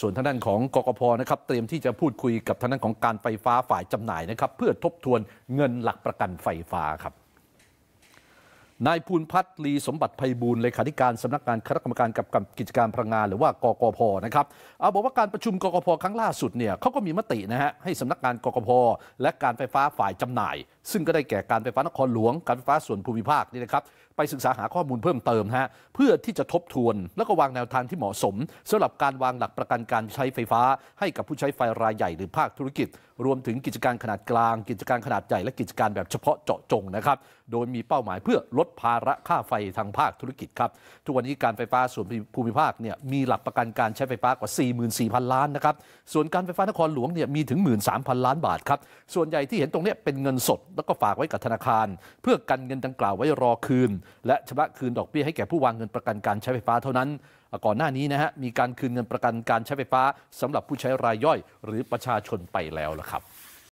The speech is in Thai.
ส่วนทางด้านของกกพนะครับเตรียมที่จะพูดคุยกับทางด้านของการไฟฟ้าฝ่ายจำหน่ายนะครับเพื่อทบทวนเงินหลักประกันไฟฟ้าครับ นายภูลพัฒน์ลีสมบัติไพบูลเลขาธิการสำนักงานคณะกรรมการกับกิจการพลังงานหรือว่ากกพนะครับเอาบอกว่าการประชุมกกพครั้งล่าสุดเนี่ยเขาก็มีมตินะฮะให้สำนักงานกกพและการไฟฟ้าฝ่ายจำหน่าย ซึ่งก็ได้แก่การไฟฟ้านครหลวงการไฟฟ้าส่วนภูมิภาคนี่นะครับไปศึกษาหาข้อมูลเพิ่มเติมฮะเพื่อที่จะทบทวนแล้วก็วางแนวทางที่เหมาะสมสำหรับการวางหลักประกันการใช้ไฟฟ้า ให้กับผู้ใช้ไฟรายใหญ่หรือภาคธุรกิจ รวมถึงกิจการขนาดกลาง กิจการขนาดใหญ่และกิจการแบบเฉพาะเจาะจงนะครับ โดยมีเป้าหมายเพื่อลดภาระค่าไฟทางภาคธุรกิจครับทุกวันนี้การไฟฟ้าส่วนภูมิภาคเนี่ยมีหลักประกันการใช้ไฟฟ้ากว่า44,000 ล้านนะครับส่วนการไฟฟ้านครหลวงเนี่ยมีถึง 13,000 ล้าน บาทครับส่วนใหญ่ที่เห็นตรงนี้เป็นเงินสดแล้วก็ฝากไว้กับธนาคาร เพื่อกันเงินดังกล่าวไว้รอคืนและชำระคืนดอกเบี้ยให้แก่ผู้วางเงินประกันการใช้ไฟฟ้าเท่านั้น ก่อนหน้านี้นะฮะ มีการคืนเงินประกันการใช้ไฟฟ้าสำหรับผู้ใช้รายย่อยหรือประชาชนไปแล้วละครับ